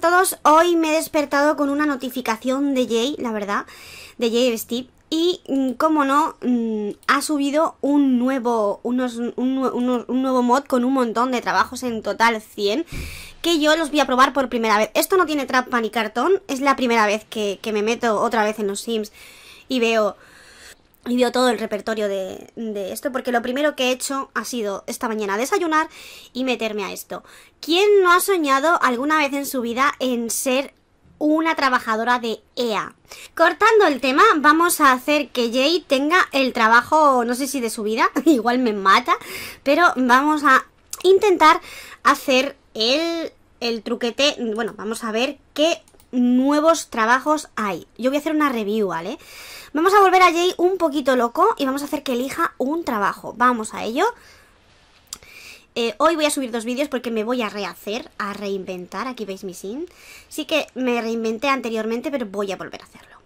todos. Hoy me he despertado con una notificación de Jay, la verdad, de Jay Steve. Y, mm, como no, mm, ha subido un nuevo, un, nuevo mod con un montón de trabajos, en total 100, que yo los voy a probar por primera vez. Esto no tiene trampa ni cartón, es la primera vez que me meto otra vez en los Sims y veo y vio todo el repertorio de, de, esto, porque lo primero que he hecho ha sido esta mañana desayunar y meterme a esto. ¿Quién no ha soñado alguna vez en su vida en ser una trabajadora de EA? Cortando el tema, vamos a hacer que Jay tenga el trabajo, no sé si de su vida, igual me mata, pero vamos a intentar hacer el, el truquete, bueno, vamos a ver qué nuevos trabajos hay. Yo voy a hacer una review, ¿vale? Vamos a volver a Jay un poquito loco y vamos a hacer que elija un trabajo. Vamos a ello. Eh, hoy voy a subir dos vídeos porque me voy a rehacer, a reinventar. Aquí veis mi sin. Sí que me reinventé anteriormente, pero voy a volver a hacerlo.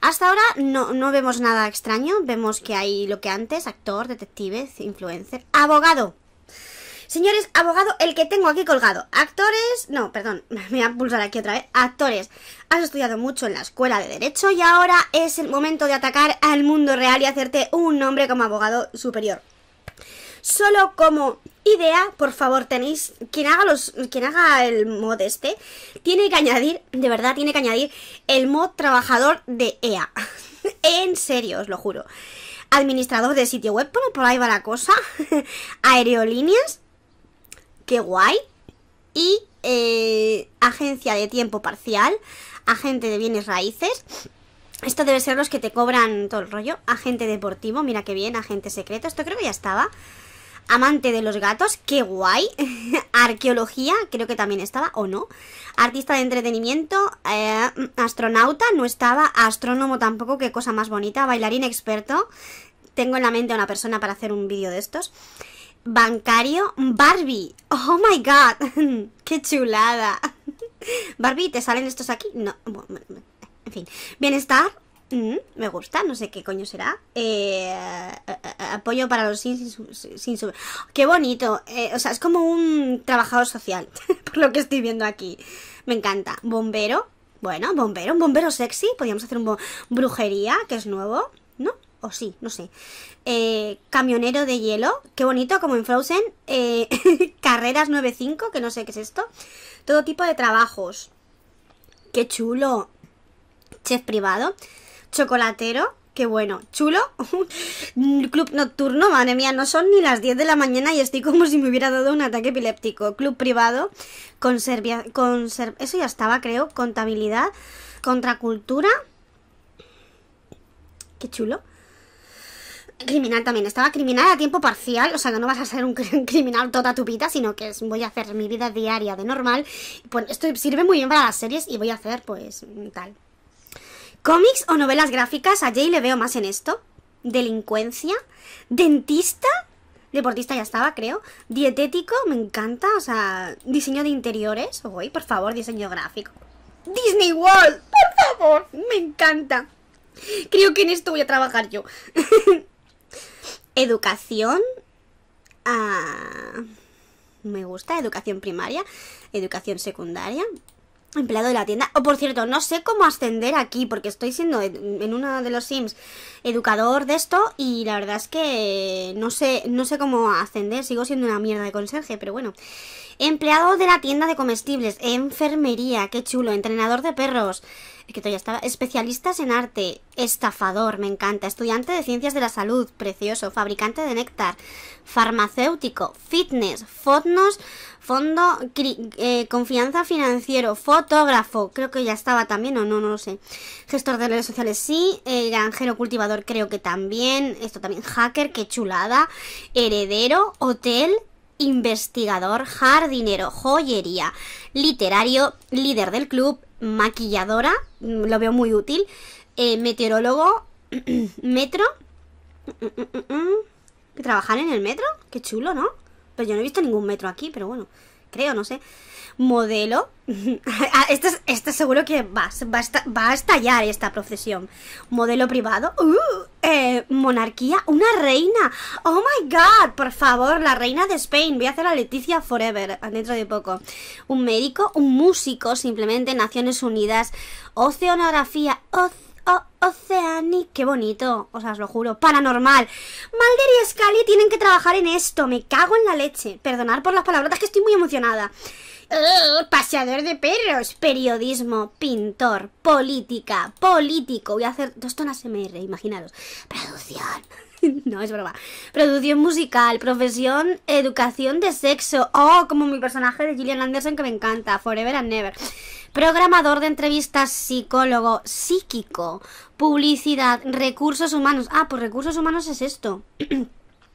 Hasta ahora no, no vemos nada extraño. Vemos que hay lo que antes, actor, detective, influencer, abogado. Señores, abogado, el que tengo aquí colgado. Actores, no, perdón, me voy a pulsar aquí otra vez. Actores, has estudiado mucho en la escuela de derecho y ahora es el momento de atacar al mundo real y hacerte un nombre como abogado superior. Solo como idea, por favor, tenéis. Quien haga los. Quien haga el mod este, tiene que añadir, de verdad, tiene que añadir el mod trabajador de EA. en serio, os lo juro. Administrador de sitio web, por ahí va la cosa. Aerolíneas qué guay. Y eh, agencia de tiempo parcial, agente de bienes raíces. Esto debe ser los que te cobran todo el rollo. Agente deportivo, mira qué bien. Agente secreto, esto creo que ya estaba. Amante de los gatos, qué guay. Arqueología, creo que también estaba, o no. Artista de entretenimiento, eh, astronauta, no estaba. Astrónomo tampoco, qué cosa más bonita. Bailarín experto. Tengo en la mente a una persona para hacer un vídeo de estos. Bancario Barbie. Oh my god. Qué chulada. Barbie, ¿te salen estos aquí? No. En fin. Bienestar. Mm, me gusta, no sé qué coño será. Eh, apoyo para los sin, sin, Qué bonito. Eh, o sea, es como un trabajador social, por lo que estoy viendo aquí. Me encanta. Bombero. Bueno, bombero, un bombero sexy. Podríamos hacer un brujería, que es nuevo, ¿no? o sí, no sé. Eh, camionero de hielo, qué bonito, como en Frozen. Eh, carreras 9.5, que no sé qué es esto. Todo tipo de trabajos. Qué chulo. Chef privado. Chocolatero, qué bueno. Chulo. Club nocturno, madre mía, no son ni las 10 de la mañana y estoy como si me hubiera dado un ataque epiléptico. Club privado. Conservia, eso ya estaba, creo. Contabilidad. Contracultura. Qué chulo criminal también. Estaba criminal a tiempo parcial, o sea que no vas a ser un criminal toda tu vida, sino que voy a hacer mi vida diaria de normal. Pues esto sirve muy bien para las series y voy a hacer pues mm, tal. ¿Cómics o novelas gráficas? A Jay le veo más en esto. Delincuencia. Dentista. Deportista ya estaba, creo. Dietético, me encanta. O sea, diseño de interiores. voy por favor, diseño gráfico. Disney World, por favor, me encanta. Creo que en esto voy a trabajar yo. Educación. Ah, me gusta. Educación primaria. Educación secundaria. Empleado de la tienda. O oh, por cierto, no sé cómo ascender aquí porque estoy siendo en uno de los Sims educador de esto y la verdad es que no sé, no sé cómo ascender. Sigo siendo una mierda de conserje, pero bueno. Empleado de la tienda de comestibles. Enfermería. Qué chulo. Entrenador de perros es que estaba, especialistas en arte, estafador, me encanta, estudiante de ciencias de la salud, precioso, fabricante de néctar, farmacéutico, fitness, fotnos, fondo, eh, confianza financiero, fotógrafo, creo que ya estaba también o no, no lo sé, gestor de redes sociales sí, eh, granjero cultivador creo que también, esto también, hacker, qué chulada, heredero, hotel, investigador, jardinero, joyería, literario, líder del club, maquilladora, mm, lo veo muy útil, eh, meteorólogo, metro, trabajar en el metro, qué chulo, ¿no? Pero yo no he visto ningún metro aquí, pero bueno, creo, no sé modelo. Ah, esto, seguro que va, va, a estallar esta profesión. Modelo privado. Uh, eh, monarquía. Una reina. Oh my god. Por favor, la reina de Spain. Voy a hacer a Leticia Forever dentro de poco. Un médico, un músico, simplemente. Naciones Unidas. Oceanografía. Oce Oh, qué bonito, os, os lo juro. Paranormal. Malder y Scully tienen que trabajar en esto. Me cago en la leche. Perdonar por las palabrotas que estoy muy emocionada. Eh, paseador de perros, periodismo, pintor, política, político. Voy a hacer dos tonas MR, imaginaros. Producción. No, es broma. Producción musical, profesión, educación de sexo. Oh, como mi personaje de Gillian Anderson que me encanta. Forever and Never. Programador de entrevistas, psicólogo, psíquico, publicidad, recursos humanos. Ah, pues recursos humanos es esto.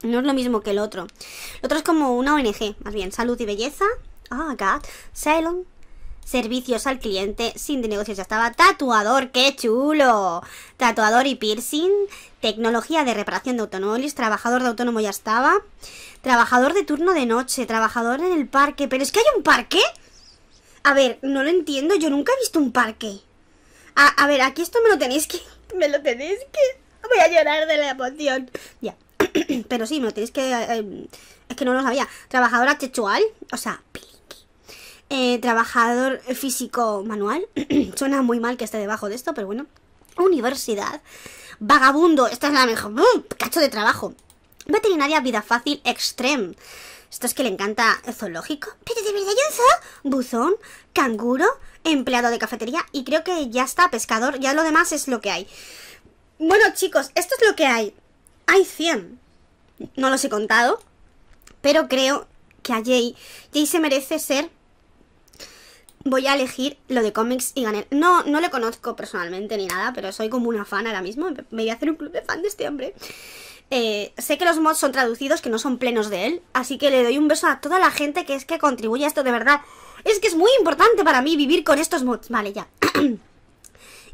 no es lo mismo que el otro. El otro es como una ONG, más bien, salud y belleza, Oh, God. Salon. Servicios al cliente, sin de negocios ya estaba. Tatuador, qué chulo. Tatuador y piercing. Tecnología de reparación de automóviles. Trabajador de autónomo ya estaba. Trabajador de turno de noche. Trabajador en el parque. Pero es que hay un parque. A ver, no lo entiendo. Yo nunca he visto un parque. A, ver, aquí esto me lo tenéis que... Me lo tenéis que... Voy a llorar de la emoción. Ya. Pero sí, me lo tenéis que... Eh, es que no lo sabía. Trabajadora chechual O sea, eh, trabajador físico manual. Suena muy mal que esté debajo de esto, pero bueno. Universidad. Vagabundo. Esta es la mejor. Cacho de trabajo. Veterinaria, vida fácil, extreme. Esto es que le encanta zoológico. Pero de verdad Buzón, canguro, empleado de cafetería. Y creo que ya está, pescador. Ya lo demás es lo que hay. Bueno, chicos, esto es lo que hay. Hay 100. No los he contado. Pero creo que a Jay, Jay se merece ser voy a elegir lo de cómics y gané. No, no le conozco personalmente ni nada, pero soy como una fan ahora mismo. Me voy a hacer un club de fan de este hombre. Eh, sé que los mods son traducidos, que no son plenos de él, así que le doy un beso a toda la gente que es que contribuye a esto de verdad. Es que es muy importante para mí vivir con estos mods. Vale, ya.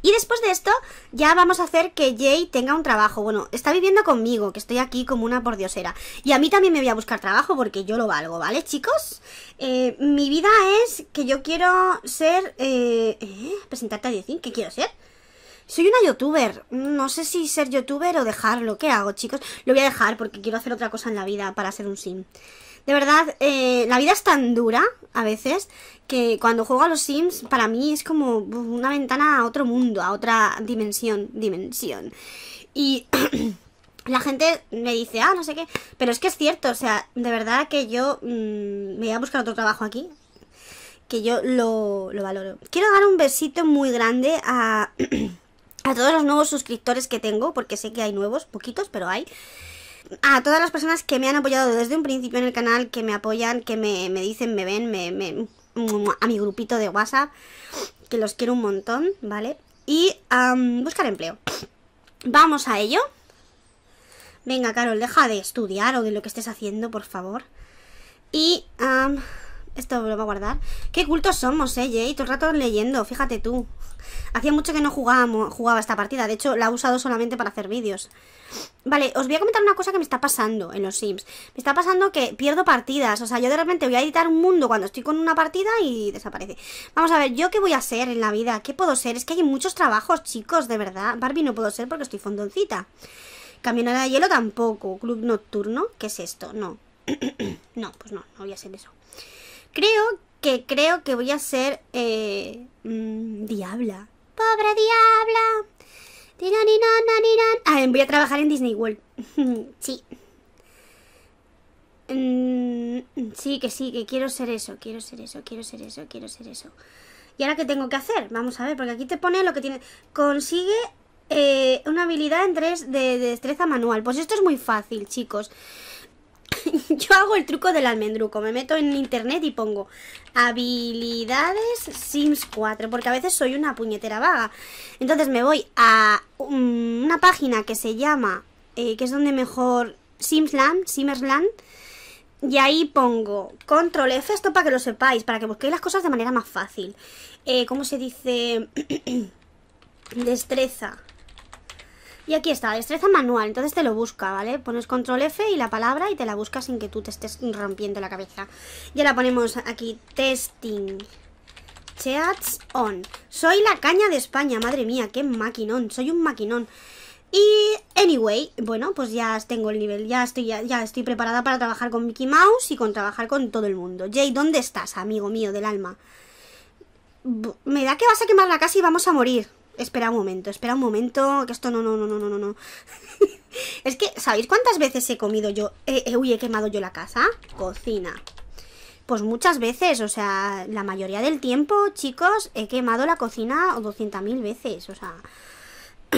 Y después de esto, ya vamos a hacer que Jay tenga un trabajo. Bueno, está viviendo conmigo, que estoy aquí como una pordiosera. Y a mí también me voy a buscar trabajo porque yo lo valgo, ¿vale, chicos? Eh, mi vida es que yo quiero ser... Eh, eh presentarte a Diocín, ¿qué quiero ser? Soy una youtuber. No sé si ser youtuber o dejarlo. ¿Qué hago, chicos? Lo voy a dejar porque quiero hacer otra cosa en la vida para ser un sim. De verdad, eh, la vida es tan dura a veces que cuando juego a los Sims para mí es como una ventana a otro mundo, a otra dimensión, dimensión. Y la gente me dice, ah, no sé qué, pero es que es cierto, o sea, de verdad que yo mm, me voy a buscar otro trabajo aquí, que yo lo, lo valoro. Quiero dar un besito muy grande a, a todos los nuevos suscriptores que tengo, porque sé que hay nuevos, poquitos, pero hay a todas las personas que me han apoyado desde un principio en el canal, que me apoyan, que me, dicen, me ven, me, a mi grupito de WhatsApp, que los quiero un montón, ¿vale? Y buscar empleo. Vamos a ello. Venga, Carol, deja de estudiar o de lo que estés haciendo, por favor. Y... Esto lo va a guardar. Qué cultos somos, eh, Jay. Todo el rato leyendo, fíjate tú. Hacía mucho que no jugábamos, jugaba esta partida. De hecho, la he usado solamente para hacer vídeos. Vale, os voy a comentar una cosa que me está pasando en los Sims. Me está pasando que pierdo partidas. O sea, yo de repente voy a editar un mundo cuando estoy con una partida y desaparece. Vamos a ver, ¿yo qué voy a hacer en la vida? ¿Qué puedo ser? Es que hay muchos trabajos, chicos, de verdad. Barbie no puedo ser porque estoy fondoncita. Camionera de hielo tampoco. Club nocturno. ¿Qué es esto? No. no, pues no, no voy a ser eso. Creo que creo que voy a ser eh, mm, Diabla. Pobre Diabla. Ah, voy a trabajar en Disney World. sí. Mm, sí, que sí, que quiero ser eso, quiero ser eso, quiero ser eso, quiero ser eso. ¿Y ahora qué tengo que hacer? Vamos a ver, porque aquí te pone lo que tiene. Consigue eh, una habilidad en tres de destreza manual. Pues esto es muy fácil, chicos. yo hago el truco del almendruco. Me meto en internet y pongo habilidades Sims 4. Porque a veces soy una puñetera vaga. Entonces me voy a una página que se llama, eh, que es donde mejor Simsland, Simmersland. Y ahí pongo control F, esto para que lo sepáis, para que busquéis las cosas de manera más fácil. Eh, ¿Cómo se dice? Destreza. Y aquí está, destreza manual, entonces te lo busca, ¿vale? Pones control F y la palabra y te la busca sin que tú te estés rompiendo la cabeza. Y la ponemos aquí testing cheats on. Soy la caña de España, madre mía, qué maquinón, soy un maquinón. Y anyway, bueno, pues ya tengo el nivel, ya estoy, ya, estoy preparada para trabajar con Mickey Mouse y con trabajar con todo el mundo. Jay, ¿dónde estás, amigo mío del alma? me da que vas a quemar la casa y vamos a morir. Espera un momento, espera un momento, que esto no, no, no, no, no, no. es que, ¿sabéis cuántas veces he comido yo, eh, eh, uy, he quemado yo la casa? Cocina. Pues muchas veces, o sea, la mayoría del tiempo, chicos, he quemado la cocina 200.000 veces, o sea...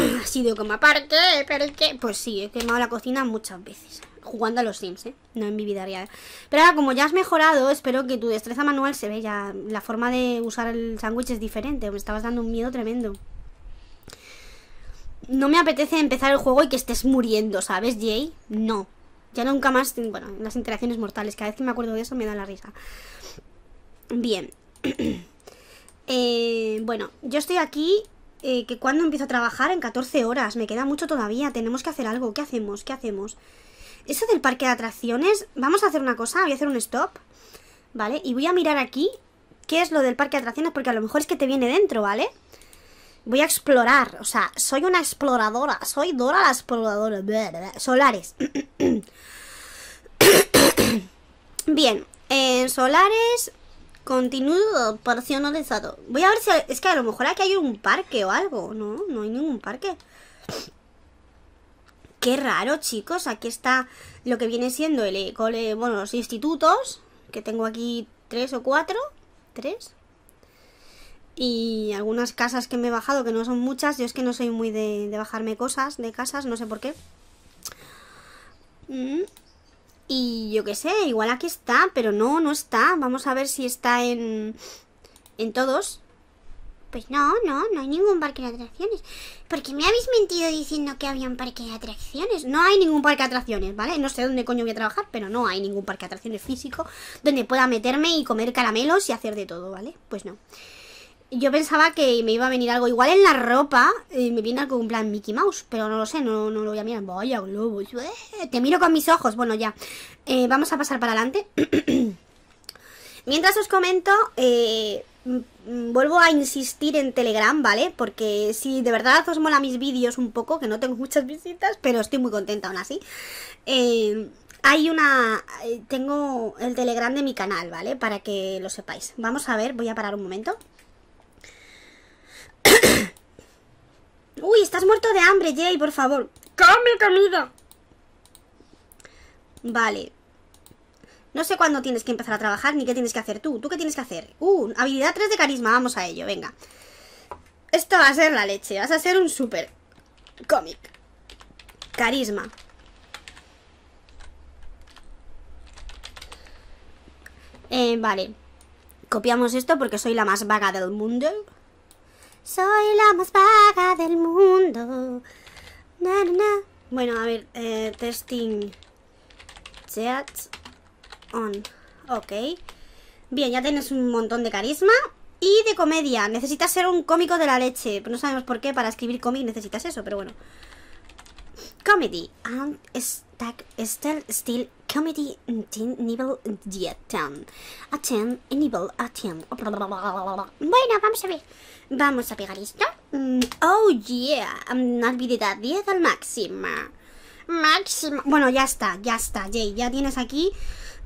ha sido como, aparte Pero es que, Pues sí, he quemado la cocina muchas veces jugando a los Sims, ¿eh? No en mi vida real. Pero ahora, como ya has mejorado, espero que tu destreza manual se vea ya. La forma de usar el sándwich es diferente. Me estabas dando un miedo tremendo no me apetece empezar el juego y que estés muriendo, ¿sabes, Jay? No. Ya nunca más, bueno, las interacciones mortales, cada vez que me acuerdo de eso me da la risa. Bien. Eh, bueno, yo estoy aquí, eh, que cuando empiezo a trabajar en 14 horas, me queda mucho todavía, tenemos que hacer algo, ¿qué hacemos? ¿Qué hacemos? Eso del parque de atracciones, vamos a hacer una cosa, voy a hacer un stop, ¿vale? Y voy a mirar aquí qué es lo del parque de atracciones, porque a lo mejor es que te viene dentro, ¿vale? vale Voy a explorar, o sea, soy una exploradora, soy Dora la exploradora. Solares. Bien, en Solares, continuo porcionalizado Voy a ver si, es que a lo mejor aquí hay un parque o algo, ¿no? No hay ningún parque. Qué raro, chicos, aquí está lo que viene siendo el eh, cole, bueno, los institutos, que tengo aquí tres o cuatro, tres, y algunas casas que me he bajado, que no son muchas, yo es que no soy muy de, bajarme cosas de casas, no sé por qué. Mm, y yo qué sé, igual aquí está, pero no, no está. Vamos a ver si está en, en todos. Pues no, no, no hay ningún parque de atracciones. Porque me habéis mentido diciendo que había un parque de atracciones. No hay ningún parque de atracciones, ¿vale? No sé dónde coño voy a trabajar, pero no hay ningún parque de atracciones físico donde pueda meterme y comer caramelos y hacer de todo, ¿vale? Pues no yo pensaba que me iba a venir algo igual en la ropa me viene algo en plan Mickey Mouse, pero no lo sé, no, lo voy a mirar. Vaya globo, eh, te miro con mis ojos. Bueno, ya, eh, vamos a pasar para adelante. Mientras os comento, eh, vuelvo a insistir en Telegram, ¿vale? Porque si de verdad os mola mis vídeos un poco, que no tengo muchas visitas, pero estoy muy contenta aún así. Eh, hay una... Tengo el Telegram de mi canal, ¿vale? Para que lo sepáis. Vamos a ver, voy a parar un momento. Uy, estás muerto de hambre, Jay, por favor. ¡Come comida! Vale. No sé cuándo tienes que empezar a trabajar ni qué tienes que hacer tú. ¿Tú qué tienes que hacer? Uh, habilidad 3 de carisma. Vamos a ello, venga. Esto va a ser la leche. Vas a ser un super cómic. Carisma. Eh, vale. Copiamos esto porque soy la más vaga del mundo. Soy la más vaga del mundo. Na, Bueno, a ver, eh, testing chat on. Ok. Bien, ya tienes un montón de carisma. Y de comedia. Necesitas ser un cómico de la leche. No sabemos por qué para escribir cómic necesitas eso, pero bueno. Comedy. And still, still comedy nivel 10. A 10, nivel a 10. Bueno, vamos a ver. Vamos a pegar esto. Mm, oh yeah, habilidad 10 al máximo. Máximo. Bueno, ya está, ya está, Jay. Ya tienes aquí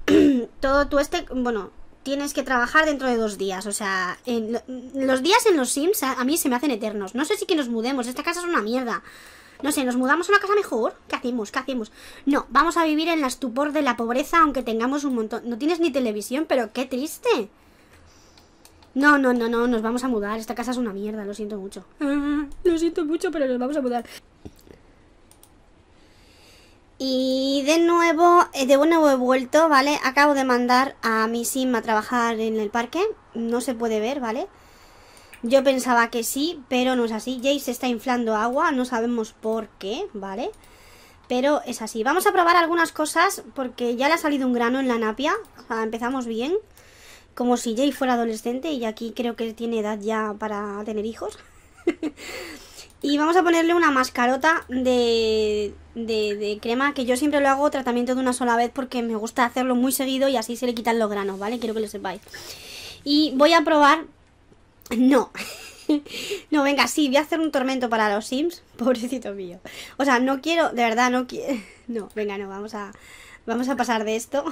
todo tu este... Bueno, tienes que trabajar dentro de dos días. O sea, en, los días en los Sims a, a, mí se me hacen eternos. No sé si que nos mudemos. Esta casa es una mierda. No sé, ¿nos mudamos a una casa mejor? ¿Qué hacemos? ¿Qué hacemos? No, vamos a vivir en la estupor de la pobreza aunque tengamos un montón... No tienes ni televisión, pero qué triste. No, no, no, no, nos vamos a mudar. Esta casa es una mierda, lo siento mucho. lo siento mucho, pero nos vamos a mudar. Y de nuevo, eh, de nuevo he vuelto, ¿vale? Acabo de mandar a mi sim a trabajar en el parque. No se puede ver, ¿vale? vale yo pensaba que sí, pero no es así. Jay se está inflando agua, no sabemos por qué, ¿vale? Pero es así. Vamos a probar algunas cosas porque ya le ha salido un grano en la napia. Ah, empezamos bien. Como si Jay fuera adolescente y aquí creo que tiene edad ya para tener hijos. y vamos a ponerle una mascarota de, de, crema que yo siempre lo hago tratamiento de una sola vez porque me gusta hacerlo muy seguido y así se le quitan los granos, ¿vale? Quiero que lo sepáis. Y voy a probar no. no, venga, sí, voy a hacer un tormento para los Sims. Pobrecito mío. O sea, no quiero, de verdad, no quiero. No, venga, no, vamos a. Vamos a pasar de esto.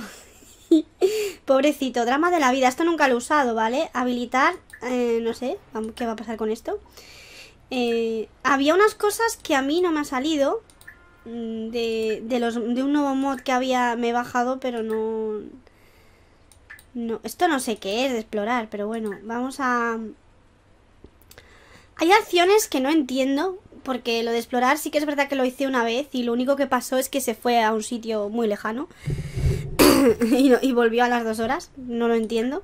Pobrecito, drama de la vida. Esto nunca lo he usado, ¿vale? Habilitar. Eh, no sé, ¿qué va a pasar con esto? Eh, había unas cosas que a mí no me han salido. Mm, de, los, de un nuevo mod que había me he bajado, pero no... No, esto no sé qué es de explorar, pero bueno, vamos a... Hay acciones que no entiendo, porque lo de explorar sí que es verdad que lo hice una vez y lo único que pasó es que se fue a un sitio muy lejano y, volvió a las dos horas, no lo entiendo.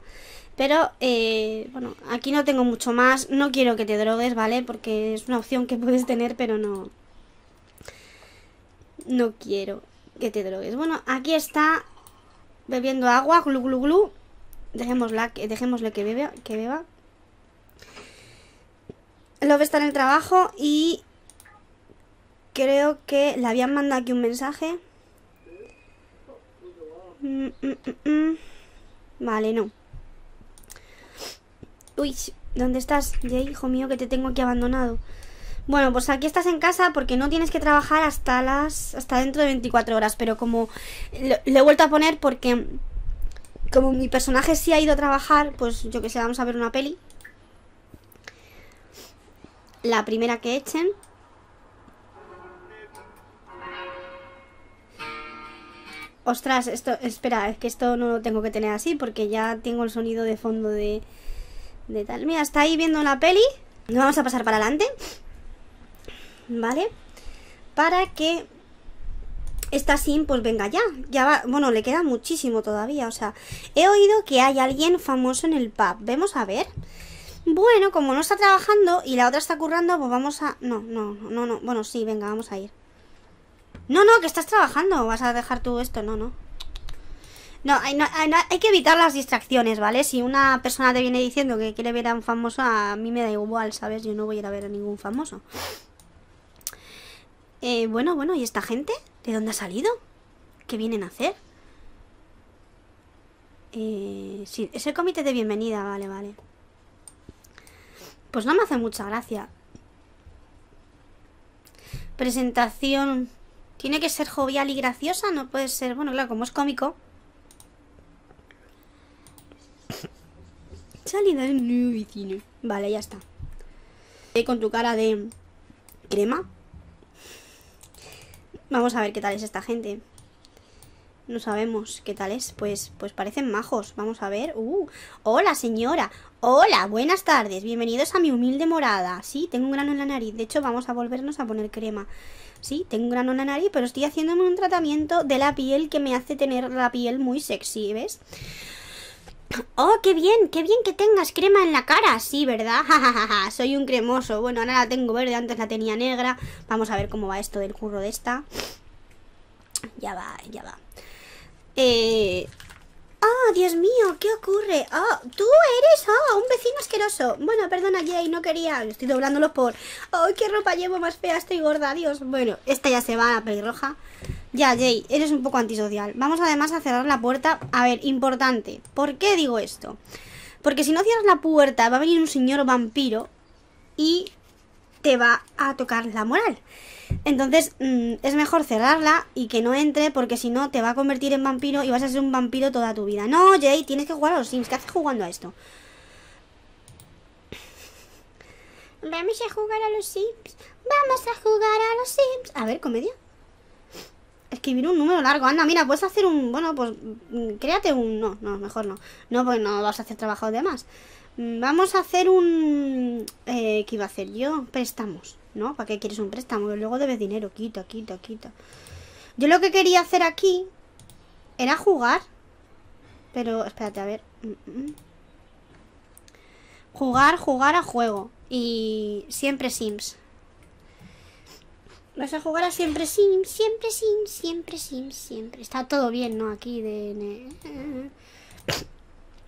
Pero, eh, bueno, aquí no tengo mucho más, no quiero que te drogues, ¿vale? Porque es una opción que puedes tener, pero no... No quiero que te drogues. Bueno, aquí está bebiendo agua, glu glu glu. Dejémosla, dejémosle que que beba. Love está en el trabajo y creo que le habían mandado aquí un mensaje. Mm, mm, mm, vale, no. Uy, ¿dónde estás, Jay? Hijo mío, que te tengo aquí abandonado. Bueno, pues aquí estás en casa porque no tienes que trabajar hasta las hasta dentro de 24 horas, pero como le, le he vuelto a poner porque como mi personaje sí ha ido a trabajar, pues yo que sé, vamos a ver una peli la primera que echen. Ostras, esto, espera, es que esto no lo tengo que tener así porque ya tengo el sonido de fondo de, de tal. Mira, está ahí viendo la peli. Nos vamos a pasar para adelante. ¿Vale? Para que esta sim, pues venga ya. Ya va, bueno, le queda muchísimo todavía. O sea, he oído que hay alguien famoso en el pub. Vamos a ver. Bueno, como no está trabajando y la otra está currando, pues vamos a... No, no, no, no. Bueno, sí, venga, vamos a ir. No, no, que estás trabajando. Vas a dejar tú esto. No, no. No, hay, que evitar las distracciones, ¿vale? Si una persona te viene diciendo que quiere ver a un famoso, a mí me da igual, ¿sabes? Yo no voy a ir a ver a ningún famoso. Eh, bueno, bueno, ¿y esta gente? ¿De dónde ha salido? ¿Qué vienen a hacer? Eh, sí, es el comité de bienvenida, vale, vale. Pues no me hace mucha gracia. Presentación. Tiene que ser jovial y graciosa, no puede ser... Bueno, claro, como es cómico. Salida de un Vale, ya está. Con tu cara de crema. Vamos a ver qué tal es esta gente. No sabemos qué tal es. Pues, pues parecen majos. Vamos a ver. Uh, hola, señora. Hola, buenas tardes. Bienvenidos a mi humilde morada. Sí, tengo un grano en la nariz. De hecho, vamos a volvernos a poner crema. Sí, tengo un grano en la nariz, pero estoy haciéndome un tratamiento de la piel que me hace tener la piel muy sexy, ¿ves? Oh, qué bien, qué bien que tengas crema en la cara. Sí, ¿verdad? soy un cremoso. Bueno, ahora la tengo verde, antes la tenía negra. Vamos a ver cómo va esto del curro de esta. Ya va, ya va. Eh... ¡Ah, Dios mío! ¿Qué ocurre? oh, tú eres! ¡Ah, un vecino asqueroso! Bueno, perdona, Jay, no quería... Estoy doblándolo por... ¡Ay, qué ropa llevo más fea! Estoy gorda, Dios. Bueno, esta ya se va, la pelirroja. Ya, Jay, eres un poco antisocial. Vamos además a cerrar la puerta. A ver, importante. ¿Por qué digo esto? Porque si no cierras la puerta, va a venir un señor vampiro y te va a tocar la moral. Entonces mm, es mejor cerrarla y que no entre porque si no te va a convertir en vampiro y vas a ser un vampiro toda tu vida. No, Jay, tienes que jugar a los Sims. ¿Qué haces jugando a esto? Vamos a jugar a los Sims. Vamos a jugar a los Sims. A ver, comedia. Escribir un número largo. Anda, mira, puedes hacer un... Bueno, pues mm, créate un... No, no, mejor no. No, pues no vas a hacer trabajo de más. Mm, vamos a hacer un... Eh, ¿Qué iba a hacer yo? Préstamos. ¿no? ¿Para qué quieres un préstamo? Luego debes dinero, quita, quita, quita. Yo lo que quería hacer aquí era jugar. Pero, espérate, a ver. Mm, mm, mm. Jugar, jugar a juego. Y siempre Sims. Vas a jugar a siempre Sims, siempre Sims, siempre Sims, siempre. Está todo bien, ¿no? Aquí de... Eh, eh, eh.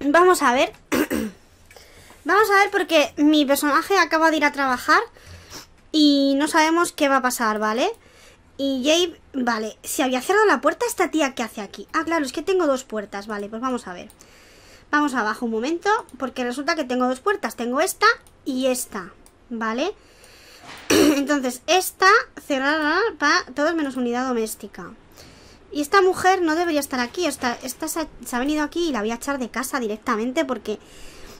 Vamos a ver. Vamos a ver porque mi personaje acaba de ir a trabajar y no sabemos qué va a pasar, ¿vale? Y Jabe vale, si había cerrado la puerta, ¿esta tía qué hace aquí? Ah, claro, es que tengo dos puertas, vale, pues vamos a ver. Vamos abajo un momento, porque resulta que tengo dos puertas, tengo esta y esta, ¿vale? Entonces, esta cerrada para todos menos unidad doméstica. Y esta mujer no debería estar aquí, esta, esta se ha venido aquí y la voy a echar de casa directamente porque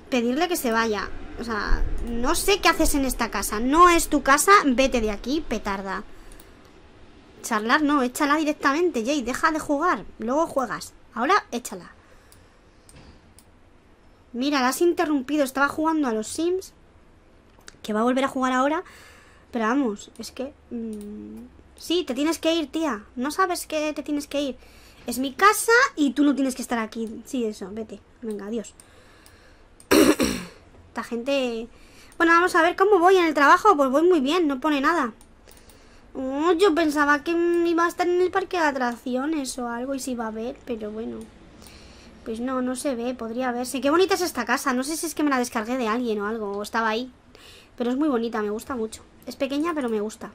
pedirle que se vaya. O sea, no sé qué haces en esta casa. No es tu casa, vete de aquí, petarda. Charlar no, échala directamente, Jay. Deja de jugar, luego juegas. Ahora échala. Mira, la has interrumpido. Estaba jugando a los Sims. Que va a volver a jugar ahora. Pero vamos, es que... Mm, sí, te tienes que ir, tía. No sabes que te tienes que ir. Es mi casa y tú no tienes que estar aquí. Sí, eso, vete. Venga, adiós. Esta gente... Bueno, vamos a ver cómo voy en el trabajo. Pues voy muy bien, no pone nada. Oh, yo pensaba que iba a estar en el parque de atracciones o algo y se iba a ver, pero bueno. Pues no, no se ve, podría verse. Qué bonita es esta casa. No sé si es que me la descargué de alguien o algo, o estaba ahí. Pero es muy bonita, me gusta mucho. Es pequeña, pero me gusta.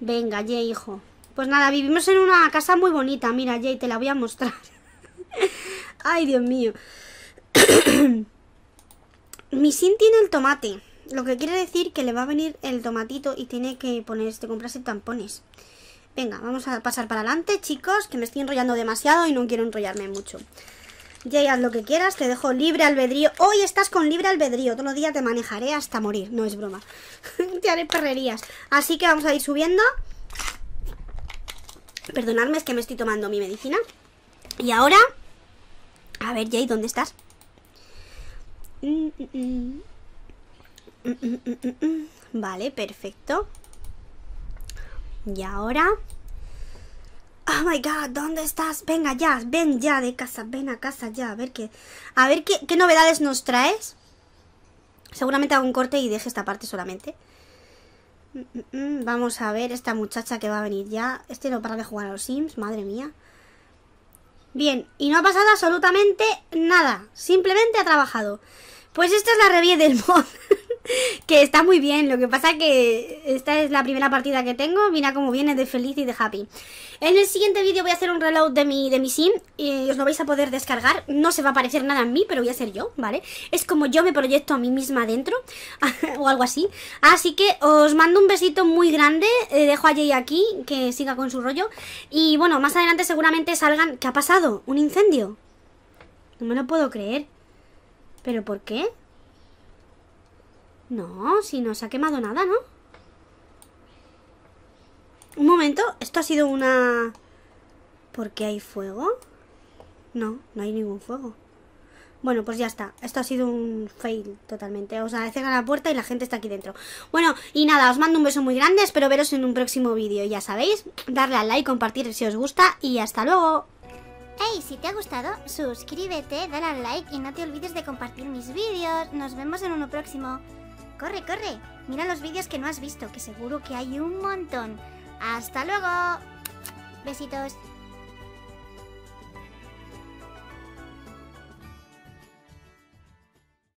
Venga, Jay, hijo. Pues nada, vivimos en una casa muy bonita. Mira, Jay, te la voy a mostrar. Ay, Dios mío. Mi sin tiene el tomate. Lo que quiere decir que le va a venir el tomatito y tiene que ponerse, comprarse tampones. Venga, vamos a pasar para adelante, chicos, que me estoy enrollando demasiado y no quiero enrollarme mucho. Ya haz lo que quieras, te dejo libre albedrío. Hoy estás con libre albedrío, todos los días te manejaré hasta morir, no es broma. te haré perrerías. Así que vamos a ir subiendo. Perdonadme, es que me estoy tomando mi medicina. Y ahora... A ver, Jay, ¿dónde estás? Vale, perfecto. Y ahora... Oh my god, ¿dónde estás? Venga ya, ven ya de casa, ven a casa ya, a ver qué... A ver qué, qué novedades nos traes. Seguramente hago un corte y deje esta parte solamente. Mm, mm, mm, vamos a ver esta muchacha que va a venir ya. Este no para de jugar a los Sims, madre mía. Bien, y no ha pasado absolutamente nada. Simplemente ha trabajado. Pues esta es la review del mod. que está muy bien. Lo que pasa que esta es la primera partida que tengo. Mira cómo viene de feliz y de happy. En el siguiente vídeo voy a hacer un reload de mi, de mi sim y os lo vais a poder descargar. No se va a parecer nada a mí, pero voy a ser yo, ¿vale? Es como yo me proyecto a mí misma dentro o algo así. Así que os mando un besito muy grande. Eh, dejo a Jay aquí, que siga con su rollo. Y bueno, más adelante seguramente salgan... ¿Qué ha pasado? ¿Un incendio? No me lo puedo creer. ¿Pero por qué? No, si no se ha quemado nada, ¿no? Un momento, esto ha sido una... ¿Por qué hay fuego? No, no hay ningún fuego. Bueno, pues ya está. Esto ha sido un fail totalmente. Os sea, cerrado la puerta y la gente está aquí dentro. Bueno, y nada, os mando un beso muy grande. Espero veros en un próximo vídeo. Ya sabéis, darle al like, compartir si os gusta y hasta luego. Hey, si te ha gustado, suscríbete, dale al like y no te olvides de compartir mis vídeos. Nos vemos en uno próximo corre, corre. Mira los vídeos que no has visto, que seguro que hay un montón. ¡Hasta luego! Besitos.